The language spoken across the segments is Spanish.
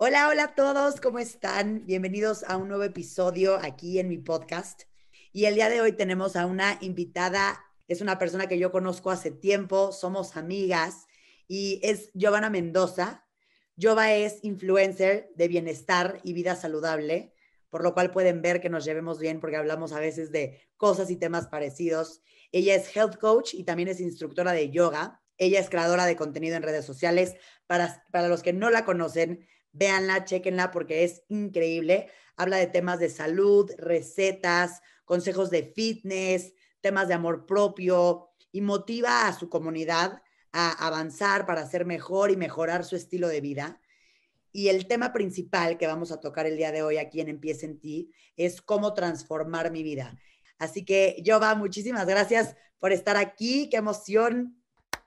Hola, hola a todos, ¿cómo están? Bienvenidos a un nuevo episodio aquí en mi podcast. Y el día de hoy tenemos a una invitada, es una persona que yo conozco hace tiempo, somos amigas y es Giovanna Mendoza. Giovanna es influencer de bienestar y vida saludable, por lo cual pueden ver que nos llevemos bien porque hablamos a veces de cosas y temas parecidos. Ella es health coach y también es instructora de yoga. Ella es creadora de contenido en redes sociales. Para, para los que no la conocen, véanla, chequenla porque es increíble. Habla de temas de salud, recetas, consejos de fitness, temas de amor propio y motiva a su comunidad a avanzar para ser mejor y mejorar su estilo de vida. Y el tema principal que vamos a tocar el día de hoy aquí en Empieza en Ti es cómo transformar mi vida. Así que, Jova, muchísimas gracias por estar aquí. Qué emoción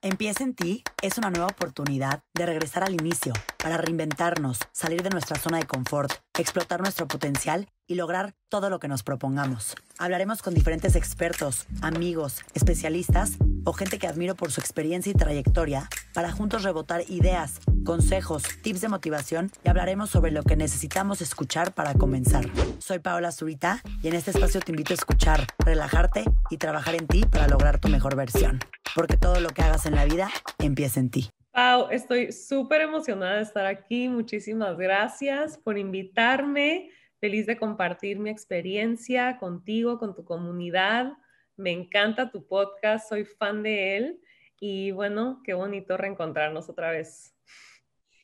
Empieza en ti es una nueva oportunidad de regresar al inicio para reinventarnos, salir de nuestra zona de confort, explotar nuestro potencial y lograr todo lo que nos propongamos. Hablaremos con diferentes expertos, amigos, especialistas o gente que admiro por su experiencia y trayectoria para juntos rebotar ideas, consejos, tips de motivación y hablaremos sobre lo que necesitamos escuchar para comenzar. Soy Paola Zurita y en este espacio te invito a escuchar, relajarte y trabajar en ti para lograr tu mejor versión. Porque todo lo que hagas en la vida empieza en ti. Pau, estoy súper emocionada de estar aquí. Muchísimas gracias por invitarme. Feliz de compartir mi experiencia contigo, con tu comunidad. Me encanta tu podcast, soy fan de él. Y bueno, qué bonito reencontrarnos otra vez.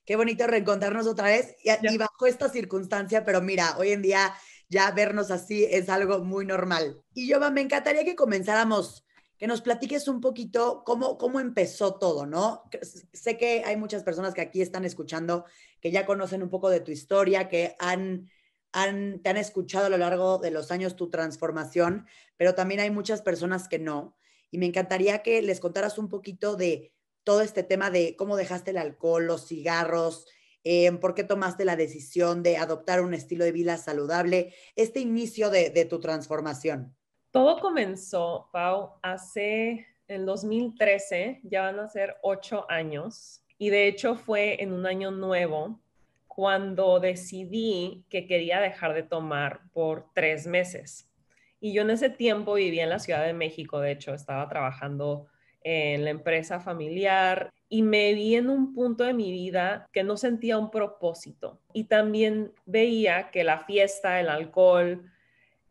Qué bonito reencontrarnos otra vez y, bajo esta circunstancia, pero mira, hoy en día ya vernos así es algo muy normal. Y yo me encantaría que comenzáramos, que nos platiques un poquito cómo, cómo empezó todo, ¿no? Sé que hay muchas personas que aquí están escuchando, que ya conocen un poco de tu historia, que han te han escuchado a lo largo de los años tu transformación, pero también hay muchas personas que no. Y me encantaría que les contaras un poquito de todo este tema de cómo dejaste el alcohol, los cigarros, eh, por qué tomaste la decisión de adoptar un estilo de vida saludable, este inicio de, tu transformación. Todo comenzó, Pau, hace el 2013, ya van a ser ocho años, y de hecho fue en un año nuevo cuando decidí que quería dejar de tomar por tres meses. Y yo en ese tiempo vivía en la Ciudad de México, de hecho, estaba trabajando en la empresa familiar y me vi en un punto de mi vida que no sentía un propósito. Y también veía que la fiesta, el alcohol,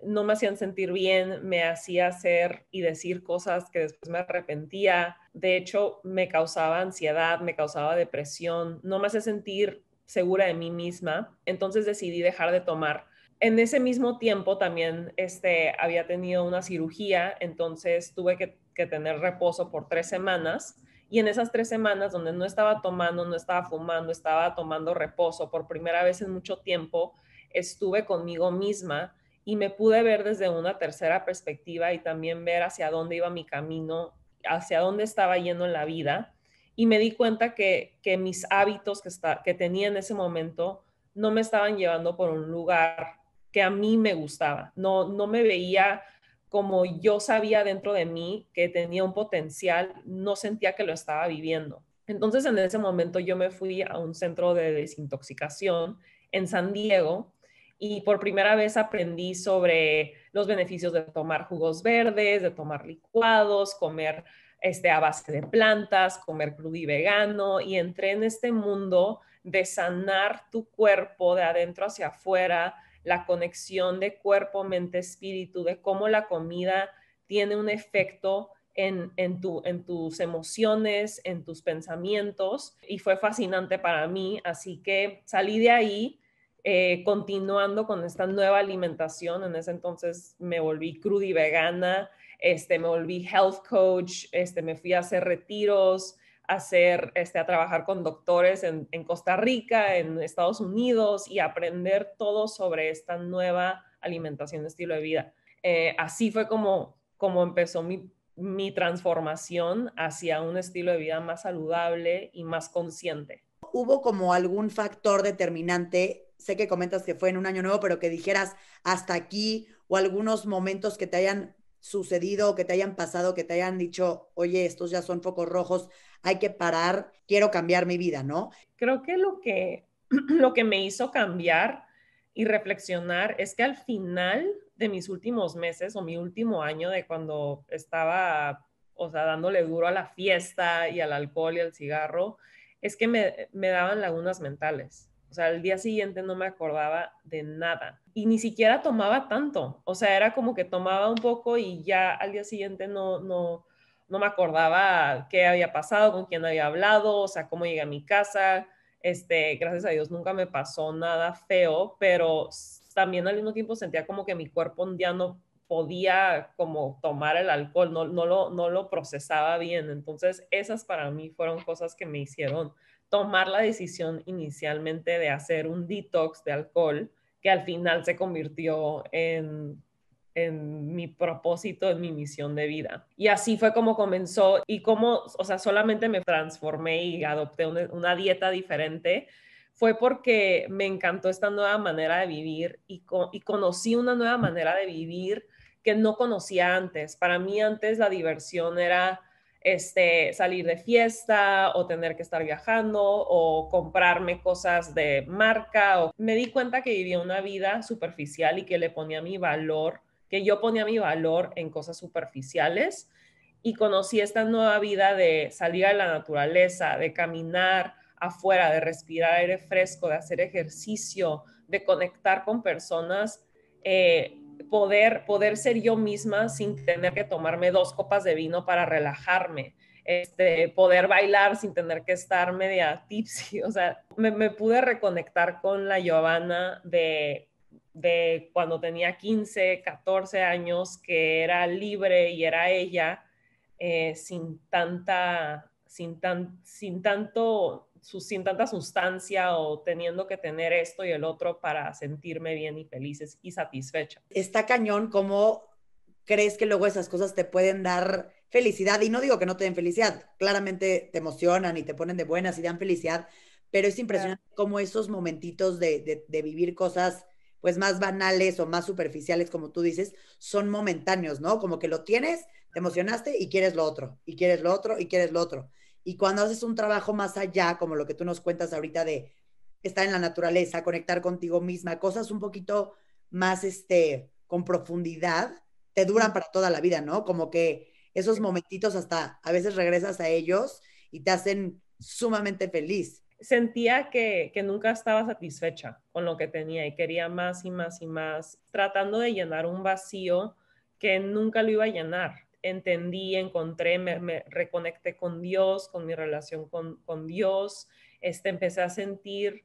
no me hacían sentir bien, me hacía hacer y decir cosas que después me arrepentía. De hecho, me causaba ansiedad, me causaba depresión, no me hacía sentir segura de mí misma, entonces decidí dejar de tomar. En ese mismo tiempo también este, había tenido una cirugía, entonces tuve que, que tener reposo por tres semanas y en esas tres semanas donde no estaba tomando, no estaba fumando, estaba tomando reposo por primera vez en mucho tiempo, estuve conmigo misma y me pude ver desde una tercera perspectiva y también ver hacia dónde iba mi camino, hacia dónde estaba yendo en la vida y me di cuenta que, que mis hábitos que, está, que tenía en ese momento no me estaban llevando por un lugar que a mí me gustaba, no, no me veía como yo sabía dentro de mí que tenía un potencial, no sentía que lo estaba viviendo. Entonces en ese momento yo me fui a un centro de desintoxicación en San Diego y por primera vez aprendí sobre los beneficios de tomar jugos verdes, de tomar licuados, comer este, a base de plantas, comer crudo y vegano, y entré en este mundo de sanar tu cuerpo de adentro hacia afuera, la conexión de cuerpo, mente, espíritu, de cómo la comida tiene un efecto en, tu, en tus emociones, en tus pensamientos, y fue fascinante para mí, así que salí de ahí eh, continuando con esta nueva alimentación. En ese entonces me volví crudi vegana, este, me volví health coach, este, me fui a hacer retiros, a, hacer, este, a trabajar con doctores en, Costa Rica, en Estados Unidos y aprender todo sobre esta nueva alimentación, estilo de vida. Eh, así fue como, como empezó mi, mi transformación hacia un estilo de vida más saludable y más consciente. ¿Hubo como algún factor determinante sé que comentas que fue en un año nuevo, pero que dijeras hasta aquí o algunos momentos que te hayan sucedido, que te hayan pasado, que te hayan dicho, oye, estos ya son focos rojos, hay que parar, quiero cambiar mi vida, ¿no? Creo que lo que, lo que me hizo cambiar y reflexionar es que al final de mis últimos meses o mi último año de cuando estaba, o sea, dándole duro a la fiesta y al alcohol y al cigarro, es que me, me daban lagunas mentales. O sea, al día siguiente no me acordaba de nada y ni siquiera tomaba tanto. O sea, era como que tomaba un poco y ya al día siguiente no, me acordaba qué había pasado, con quién había hablado, o sea, cómo llegué a mi casa. Este, gracias a Dios nunca me pasó nada feo, pero también al mismo tiempo sentía como que mi cuerpo ya no podía como tomar el alcohol, no, no lo procesaba bien. Entonces, esas para mí fueron cosas que me hicieron tomar la decisión inicialmente de hacer un detox de alcohol, que al final se convirtió en, mi propósito, en mi misión de vida. Y así fue como comenzó y como, o sea, solamente me transformé y adopté una, dieta diferente fue porque me encantó esta nueva manera de vivir y, y, conocí una nueva manera de vivir que no conocía antes. Para mí antes la diversión era este, salir de fiesta o tener que estar viajando o comprarme cosas de marca. O... Me di cuenta que vivía una vida superficial y que le ponía mi valor, que yo ponía mi valor en cosas superficiales y conocí esta nueva vida de salir a la naturaleza, de caminar afuera, de respirar aire fresco, de hacer ejercicio, de conectar con personas eh, poder, poder ser yo misma sin tener que tomarme dos copas de vino para relajarme, este, poder bailar sin tener que estar media tipsy, o sea, me, pude reconectar con la Giovanna de, de cuando tenía 15, 14 años, que era libre y era ella, eh, sin tanta, sin, tan, sin tanto sin tanta sustancia o teniendo que tener esto y el otro para sentirme bien y felices y satisfecha. Está cañón cómo crees que luego esas cosas te pueden dar felicidad y no digo que no te den felicidad, claramente te emocionan y te ponen de buenas y dan felicidad, pero es impresionante como cómo esos momentitos de, de vivir cosas pues más banales o más superficiales, como tú dices, son momentáneos, ¿no? Como que lo tienes, te emocionaste y quieres lo otro, y quieres lo otro, y quieres lo otro. Y cuando haces un trabajo más allá, como lo que tú nos cuentas ahorita de estar en la naturaleza, conectar contigo misma, cosas un poquito más este, con profundidad, te duran para toda la vida, ¿no? Como que esos momentitos hasta a veces regresas a ellos y te hacen sumamente feliz. Sentía que, que nunca estaba satisfecha con lo que tenía y quería más y más y más, tratando de llenar un vacío que nunca lo iba a llenar entendí, encontré, me, reconecté con Dios, con mi relación con, con Dios, este, empecé a sentir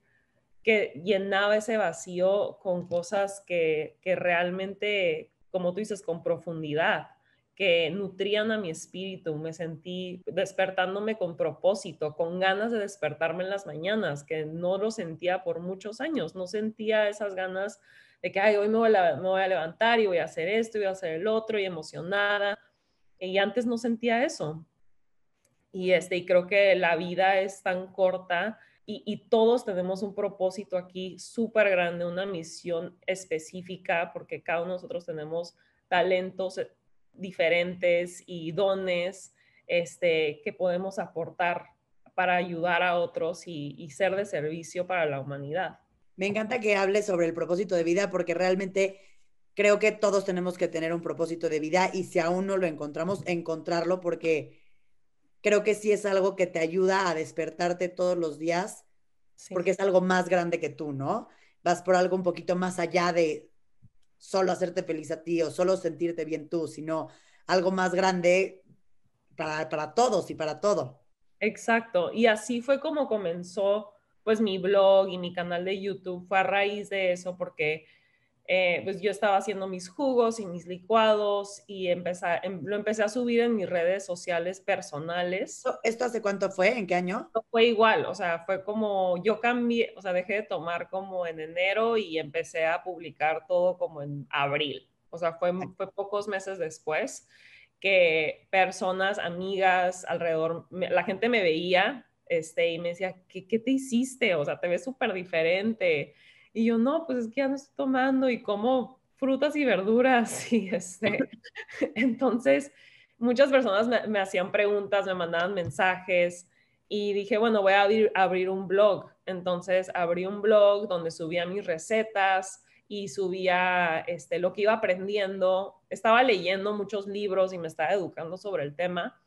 que llenaba ese vacío con cosas que, que realmente, como tú dices, con profundidad, que nutrían a mi espíritu, me sentí despertándome con propósito, con ganas de despertarme en las mañanas, que no lo sentía por muchos años, no sentía esas ganas de que, ay, hoy me voy, a, me voy a levantar y voy a hacer esto y voy a hacer el otro y emocionada, y antes no sentía eso. Y, este, y creo que la vida es tan corta y, todos tenemos un propósito aquí súper grande, una misión específica, porque cada uno de nosotros tenemos talentos eh, diferentes y dones este, que podemos aportar para ayudar a otros y, y ser de servicio para la humanidad. Me encanta que hable sobre el propósito de vida porque realmente creo que todos tenemos que tener un propósito de vida y si aún no lo encontramos, encontrarlo porque creo que sí es algo que te ayuda a despertarte todos los días porque es algo más grande que tú, ¿no? Vas por algo un poquito más allá de solo hacerte feliz a ti o solo sentirte bien tú, sino algo más grande para, para todos y para todo. Exacto, y así fue como comenzó pues mi blog y mi canal de YouTube, fue a raíz de eso porque eh, pues yo estaba haciendo mis jugos y mis licuados y empezar, em, lo empecé a subir en mis redes sociales personales. ¿Esto hace cuánto fue? ¿En qué año? fue igual, o sea, fue como yo cambié, o sea, dejé de tomar como en enero y empecé a publicar todo como en abril, o sea, fue, ah. fue pocos meses después que personas, amigas alrededor, la gente me veía este, y me decía, ¿qué, qué te hiciste? O sea, te ves súper diferente. Y yo, no, pues es que ya no estoy tomando y como frutas y verduras. Y este, entonces, muchas personas me, hacían preguntas, me mandaban mensajes y dije, bueno, voy a abrir, abrir, un blog. Entonces abrí un blog donde subía mis recetas y subía este, lo que iba aprendiendo. Estaba leyendo muchos libros y me estaba educando sobre el tema.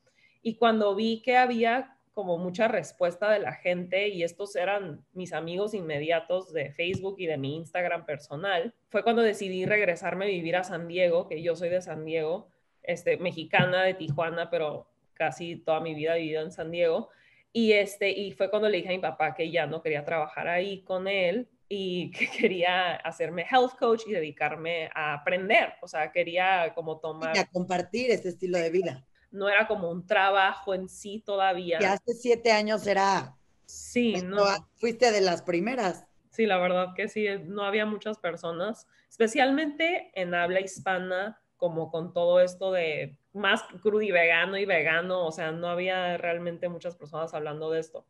Y cuando vi que había como mucha respuesta de la gente y estos eran mis amigos inmediatos de Facebook y de mi Instagram personal. Fue cuando decidí regresarme a vivir a San Diego, que yo soy de San Diego, este, mexicana de Tijuana, pero casi toda mi vida he vivido en San Diego. Y, este, y fue cuando le dije a mi papá que ya no quería trabajar ahí con él y que quería hacerme health coach y dedicarme a aprender, o sea, quería como tomar... Y a compartir este estilo de vida no era como un trabajo en sí todavía. Y hace siete años era. Sí, pues, no. Fuiste de las primeras. Sí, la verdad que sí, no había muchas personas, especialmente en habla hispana, como con todo esto de más crudo y vegano y vegano, o sea, no había realmente muchas personas hablando de esto.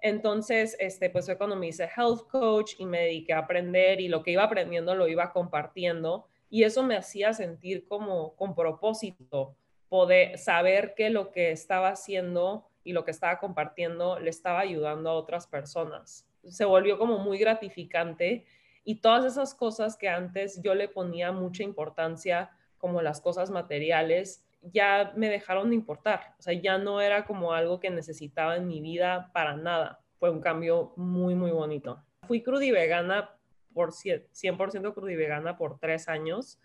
Entonces, este, pues fue cuando me hice health coach y me dediqué a aprender y lo que iba aprendiendo lo iba compartiendo y eso me hacía sentir como con propósito, poder saber que lo que estaba haciendo y lo que estaba compartiendo le estaba ayudando a otras personas. Se volvió como muy gratificante y todas esas cosas que antes yo le ponía mucha importancia, como las cosas materiales, ya me dejaron de importar. O sea, ya no era como algo que necesitaba en mi vida para nada. Fue un cambio muy, muy bonito. Fui crudivegana por 100%, y vegana por tres años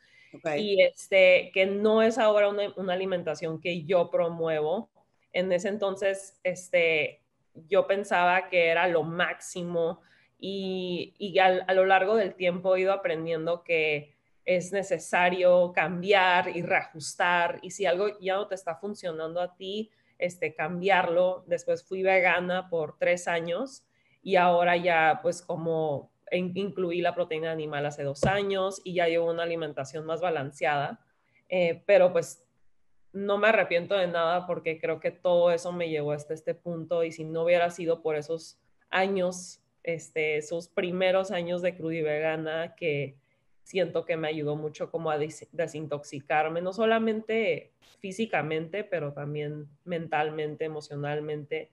y este, que no es ahora una, alimentación que yo promuevo. En ese entonces, este, yo pensaba que era lo máximo y, a lo largo del tiempo he ido aprendiendo que es necesario cambiar y reajustar y si algo ya no te está funcionando a ti, este, cambiarlo. Después fui vegana por tres años y ahora ya pues como incluí la proteína animal hace dos años y ya llevo una alimentación más balanceada, eh, pero pues no me arrepiento de nada porque creo que todo eso me llevó hasta este punto y si no hubiera sido por esos años, este, esos primeros años de crudo y vegana que siento que me ayudó mucho como a desintoxicarme, no solamente físicamente, pero también mentalmente, emocionalmente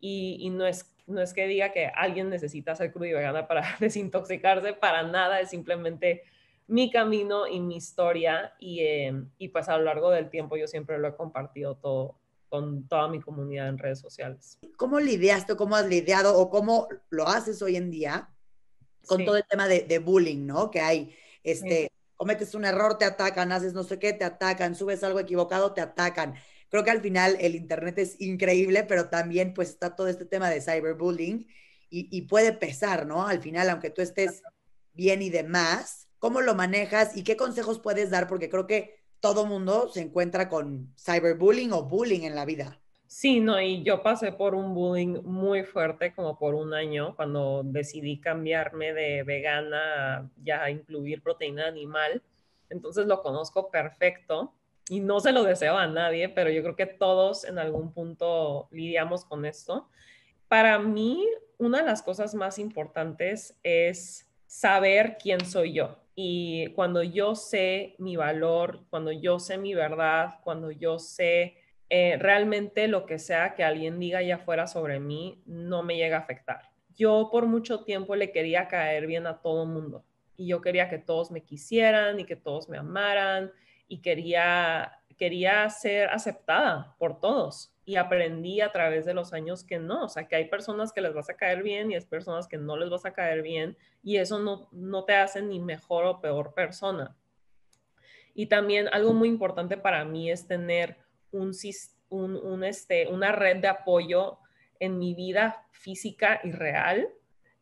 y, no, es, no es que diga que alguien necesita ser crudo y vegana para desintoxicarse, para nada, es simplemente mi camino y mi historia y, em, y pues a lo largo del tiempo yo siempre lo he compartido todo con toda mi comunidad en redes sociales. ¿Cómo lidiaste, cómo has lidiado o cómo lo haces hoy en día con todo el tema de, de, bullying, ¿no? Que hay, este, cometes un error, te atacan, haces no sé qué, te atacan, subes algo equivocado, te atacan. Creo que al final el Internet es increíble, pero también pues está todo este tema de cyberbullying y, puede pesar, ¿no? Al final, aunque tú estés bien y demás, ¿cómo lo manejas y qué consejos puedes dar? Porque creo que todo mundo se encuentra con cyberbullying o bullying en la vida. Sí, no, y yo pasé por un bullying muy fuerte, como por un año, cuando decidí cambiarme de vegana ya a incluir proteína animal. Entonces lo conozco perfecto y no se lo deseo a nadie, pero yo creo que todos en algún punto lidiamos con esto. Para mí, una de las cosas más importantes es saber quién soy yo. Y cuando yo sé mi valor, cuando yo sé mi verdad, cuando yo sé eh, realmente lo que sea que alguien diga allá afuera sobre mí, no me llega a afectar. Yo por mucho tiempo le quería caer bien a todo mundo y yo quería que todos me quisieran y que todos me amaran y quería, quería ser aceptada por todos. Y aprendí a través de los años que no, o sea, que hay personas que les vas a caer bien y hay personas que no les vas a caer bien y eso no, te hace ni mejor o peor persona. Y también algo muy importante para mí es tener un, este, una red de apoyo en mi vida física y real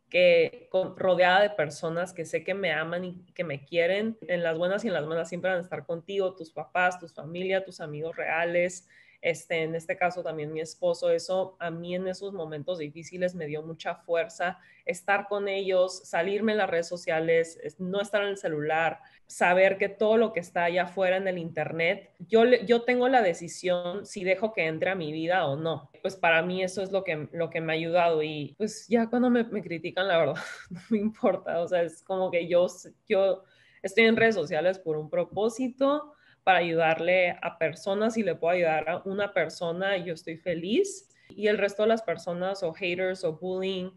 que rodeada de personas que sé que me aman y que me quieren, en las buenas y en las malas siempre van a estar contigo, tus papás, tus familia, tus amigos reales, este, en este caso también mi esposo, eso a mí en esos momentos difíciles me dio mucha fuerza, estar con ellos, salirme en las redes sociales, no estar en el celular, saber que todo lo que está allá afuera en el Internet, yo, yo tengo la decisión si dejo que entre a mi vida o no. Pues para mí eso es lo que, lo que me ha ayudado y pues ya cuando me, critican, la verdad, no me importa, o sea, es como que yo, yo estoy en redes sociales por un propósito para ayudarle a personas y le puedo ayudar a una persona, yo estoy feliz. Y el resto de las personas o haters o bullying,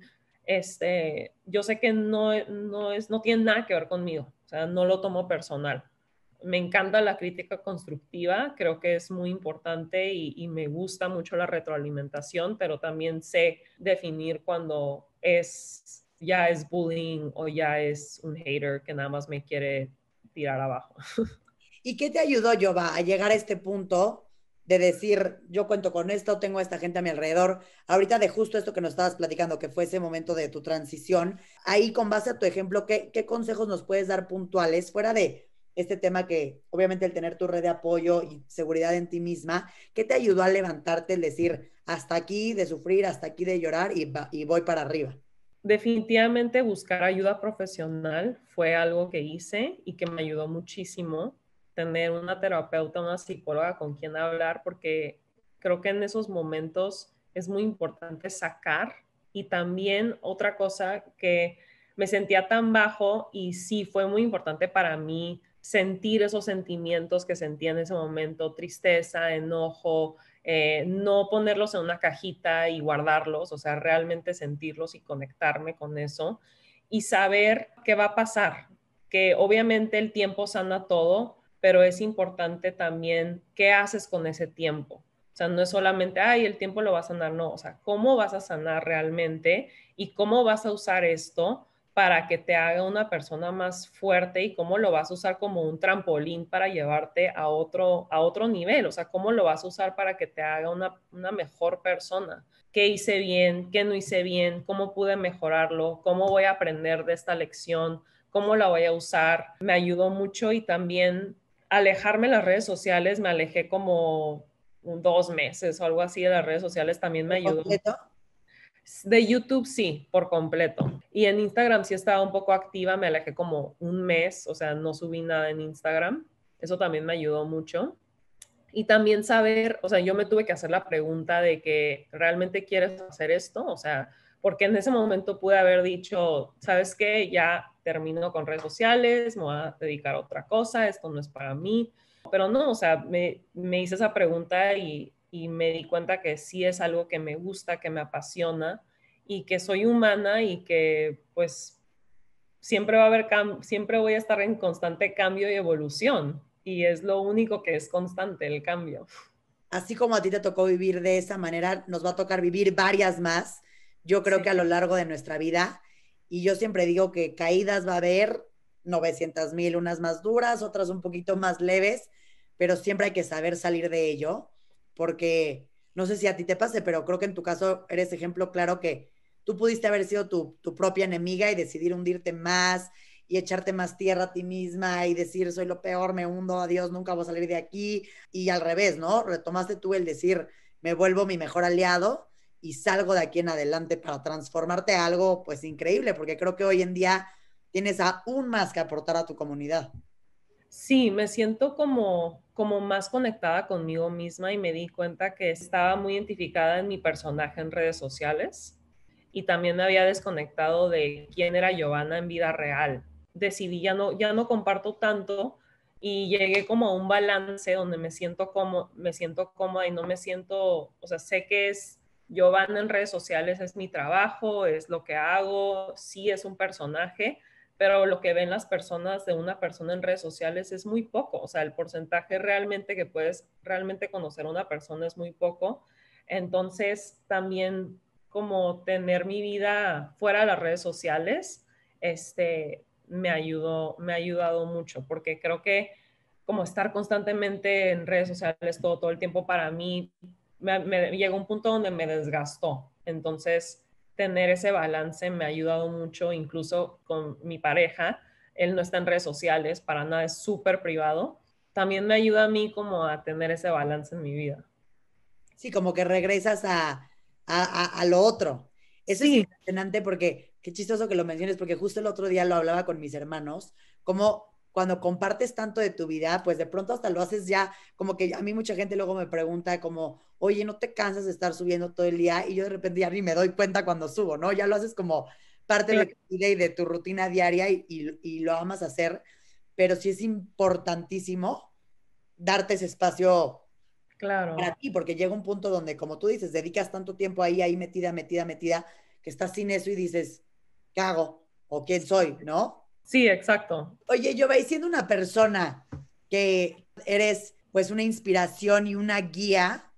este, yo sé que no, no, es, no tiene nada que ver conmigo, o sea, no lo tomo personal. Me encanta la crítica constructiva, creo que es muy importante y, y me gusta mucho la retroalimentación, pero también sé definir cuando es ya es bullying o ya es un hater que nada más me quiere tirar abajo. ¿Y qué te ayudó, Yoba, a llegar a este punto de decir, yo cuento con esto, tengo a esta gente a mi alrededor? Ahorita de justo esto que nos estabas platicando, que fue ese momento de tu transición, ahí con base a tu ejemplo, ¿qué, consejos nos puedes dar puntuales fuera de este tema que obviamente el tener tu red de apoyo y seguridad en ti misma, ¿qué te ayudó a levantarte, el decir, hasta aquí de sufrir, hasta aquí de llorar y voy para arriba? definitivamente buscar ayuda profesional fue algo que hice y que me ayudó muchísimo tener una terapeuta, una psicóloga con quien hablar, porque creo que en esos momentos es muy importante sacar. Y también otra cosa que me sentía tan bajo y sí fue muy importante para mí sentir esos sentimientos que sentía en ese momento, tristeza, enojo, eh, no ponerlos en una cajita y guardarlos, o sea, realmente sentirlos y conectarme con eso y saber qué va a pasar, que obviamente el tiempo sana todo, pero es importante también qué haces con ese tiempo. O sea, no es solamente, ay, el tiempo lo va a sanar, no, o sea, cómo vas a sanar realmente y cómo vas a usar esto para que te haga una persona más fuerte y cómo lo vas a usar como un trampolín para llevarte a otro, a otro nivel, o sea, cómo lo vas a usar para que te haga una, una mejor persona. ¿Qué hice bien? ¿Qué no hice bien? ¿Cómo pude mejorarlo? ¿Cómo voy a aprender de esta lección? ¿Cómo la voy a usar? Me ayudó mucho y también alejarme de las redes sociales, me alejé como dos meses o algo así de las redes sociales, también me ayudó. Completo? De YouTube sí, por completo. Y en Instagram sí estaba un poco activa, me alejé como un mes, o sea, no subí nada en Instagram. Eso también me ayudó mucho. Y también saber, o sea, yo me tuve que hacer la pregunta de que realmente quieres hacer esto, o sea, porque en ese momento pude haber dicho, ¿sabes qué? Ya termino con redes sociales, me voy a dedicar a otra cosa, esto no es para mí. Pero no, o sea, me, me hice esa pregunta y, y, me di cuenta que sí es algo que me gusta, que me apasiona y que soy humana y que pues siempre va a haber, siempre voy a estar en constante cambio y evolución. Y es lo único que es constante, el cambio. Así como a ti te tocó vivir de esa manera, nos va a tocar vivir varias más, yo creo que a lo largo de nuestra vida y yo siempre digo que caídas va a haber 900 mil, unas más duras, otras un poquito más leves, pero siempre hay que saber salir de ello, porque no sé si a ti te pase, pero creo que en tu caso eres ejemplo claro que tú pudiste haber sido tu, tu propia enemiga y decidir hundirte más y echarte más tierra a ti misma y decir soy lo peor, me hundo, adiós, nunca voy a salir de aquí. Y al revés, ¿no? Retomaste tú el decir me vuelvo mi mejor aliado y salgo de aquí en adelante para transformarte a algo pues increíble, porque creo que hoy en día tienes aún más que aportar a tu comunidad. Sí, me siento como, como más conectada conmigo misma y me di cuenta que estaba muy identificada en mi personaje en redes sociales y también me había desconectado de quién era Giovanna en vida real. Decidí ya no, ya no comparto tanto y llegué como a un balance donde me siento como me siento cómoda y no me siento, o sea, sé que es yo van en redes sociales es mi trabajo, es lo que hago, sí es un personaje, pero lo que ven las personas de una persona en redes sociales es muy poco, o sea, el porcentaje realmente que puedes realmente conocer a una persona es muy poco. Entonces, también como tener mi vida fuera de las redes sociales, este, me ayudó, me ha ayudado mucho, porque creo que como estar constantemente en redes sociales todo, todo el tiempo para mí, me, llegó un punto donde me desgastó. Entonces, tener ese balance me ha ayudado mucho, incluso con mi pareja. Él no está en redes sociales, para nada es súper privado. También me ayuda a mí como a tener ese balance en mi vida. Sí, como que regresas a, a, lo otro. Eso es impresionante porque qué chistoso que lo menciones, porque justo el otro día lo hablaba con mis hermanos, como cuando compartes tanto de tu vida, pues de pronto hasta lo haces ya, como que a mí mucha gente luego me pregunta como, oye, ¿no te cansas de estar subiendo todo el día? Y yo de repente ya ni me doy cuenta cuando subo, ¿no? Ya lo haces como parte de tu vida de tu rutina diaria y, lo amas hacer, pero sí es importantísimo darte ese espacio claro. para ti, porque llega un punto donde, como tú dices, dedicas tanto tiempo ahí, ahí metida, metida, metida, que estás sin eso y dices, ¿qué hago? ¿O quién soy? ¿No? Sí, exacto. Oye, yo vais siendo una persona que eres pues una inspiración y una guía,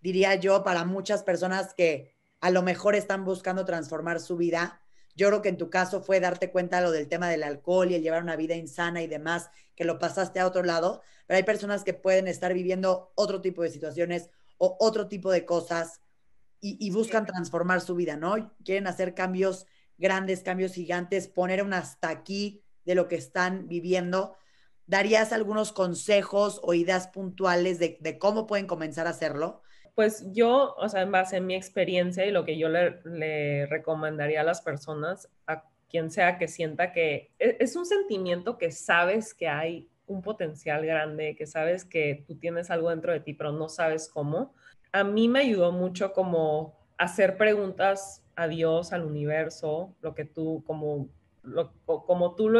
diría yo, para muchas personas que a lo mejor están buscando transformar su vida. Yo creo que en tu caso fue darte cuenta lo del tema del alcohol y el llevar una vida insana y demás, que lo pasaste a otro lado, pero hay personas que pueden estar viviendo otro tipo de situaciones o otro tipo de cosas y, y buscan transformar su vida, ¿no? Quieren hacer cambios grandes cambios gigantes, poner un hasta aquí de lo que están viviendo. ¿Darías algunos consejos o ideas puntuales de, cómo pueden comenzar a hacerlo? Pues yo, o sea, en base a mi experiencia y lo que yo le, recomendaría a las personas, a quien sea que sienta que e, es un sentimiento que sabes que hay un potencial grande, que sabes que tú tienes algo dentro de ti, pero no sabes cómo. A mí me ayudó mucho como hacer preguntas a Dios, al universo, lo que tú, como, como tú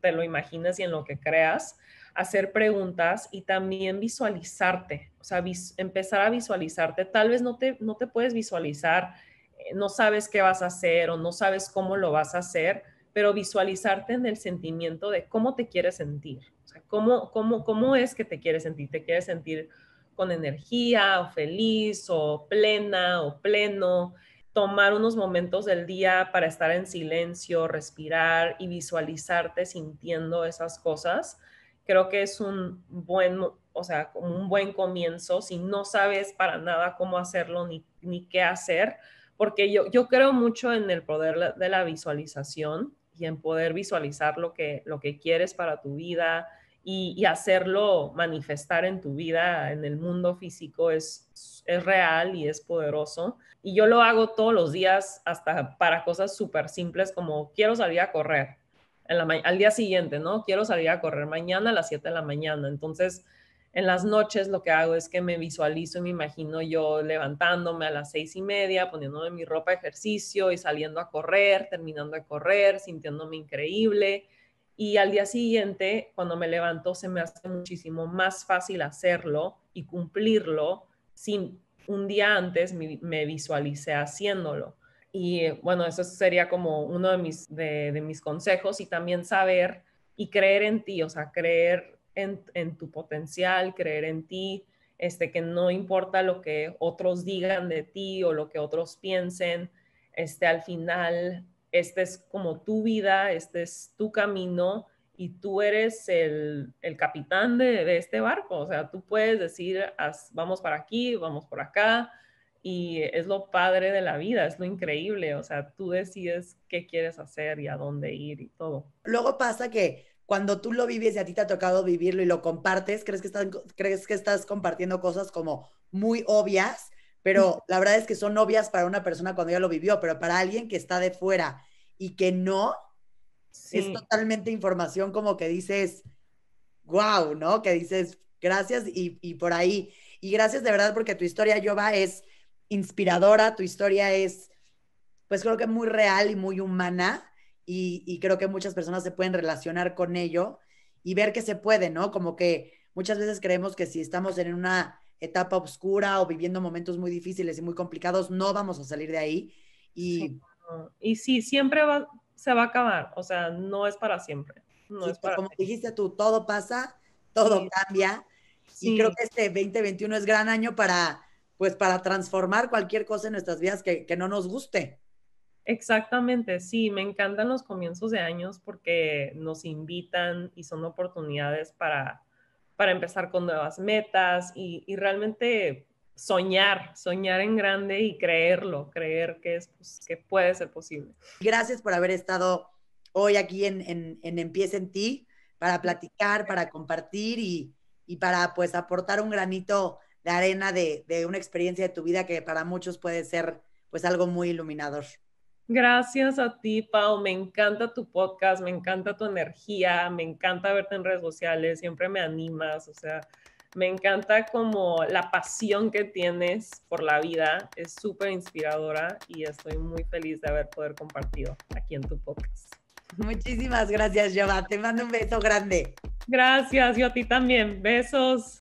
te lo imaginas y en lo que creas, hacer preguntas y también visualizarte, o sea, empezar a visualizarte. Tal vez no te, no te puedes visualizar, eh, no sabes qué vas a hacer o no sabes cómo lo vas a hacer, pero visualizarte en el sentimiento de cómo te quieres sentir, o sea, cómo, cómo es que te quieres sentir, te quieres sentir con energía o feliz o plena o pleno, tomar unos momentos del día para estar en silencio, respirar y visualizarte sintiendo esas cosas, creo que es un buen, o sea, un buen comienzo si no sabes para nada cómo hacerlo ni, qué hacer, porque yo, yo creo mucho en el poder de la visualización y en poder visualizar lo que, lo que quieres para tu vida, y, hacerlo manifestar en tu vida, en el mundo físico, es, real y es poderoso. Y yo lo hago todos los días, hasta para cosas súper simples como quiero salir a correr al día siguiente, ¿no? Quiero salir a correr mañana a las 7 de la mañana. Entonces, en las noches lo que hago es que me visualizo y me imagino yo levantándome a las seis y media, poniéndome mi ropa de ejercicio y saliendo a correr, terminando de correr, sintiéndome increíble y al día siguiente, cuando me levanto, se me hace muchísimo más fácil hacerlo y cumplirlo sin un día antes me, visualicé haciéndolo. Y bueno, eso sería como uno de mis, de, mis consejos y también saber y creer en ti, o sea, creer en, en, tu potencial, creer en ti, este, que no importa lo que otros digan de ti o lo que otros piensen, este, al final esta es como tu vida, este es tu camino y tú eres el, capitán de, este barco. O sea, tú puedes decir, vamos para aquí, vamos por acá. Y es lo padre de la vida, es lo increíble. O sea, tú decides qué quieres hacer y a dónde ir y todo. Luego pasa que cuando tú lo vives y a ti te ha tocado vivirlo y lo compartes, crees que crees que estás compartiendo cosas como muy obvias pero la verdad es que son obvias para una persona cuando ya lo vivió, pero para alguien que está de fuera y que no, es totalmente información como que dices, wow, ¿no? Que dices, gracias y, por ahí. Y gracias de verdad porque tu historia, Yoba, es inspiradora, tu historia es, pues creo que muy real y muy humana y, y creo que muchas personas se pueden relacionar con ello y ver que se puede, ¿no? Como que muchas veces creemos que si estamos en una etapa oscura o viviendo momentos muy difíciles y muy complicados, no vamos a salir de ahí. Y sí, siempre se va a acabar, o sea, no es para siempre. No pues, como dijiste tú, todo pasa, todo cambia. Y creo que este 2021 es gran año para, pues, para transformar cualquier cosa en nuestras vidas que, que no nos guste. Exactamente, sí, me encantan los comienzos de años porque nos invitan y son oportunidades para para empezar con nuevas metas y, realmente soñar, soñar en grande y creerlo, creer que, es, pues, que puede ser posible. Gracias por haber estado hoy aquí en, en, en Empieza en Ti para platicar, para compartir y, para pues aportar un granito de arena de, de una experiencia de tu vida que para muchos puede ser pues algo muy iluminador. Gracias a ti, Pau. Me encanta tu podcast, me encanta tu energía, me encanta verte en redes sociales, siempre me animas, o sea, me encanta como la pasión que tienes por la vida, es súper inspiradora y estoy muy feliz de haber poder compartir aquí en tu podcast. Muchísimas gracias, Giovanna. Te mando un beso grande. Gracias, yo a ti también. Besos.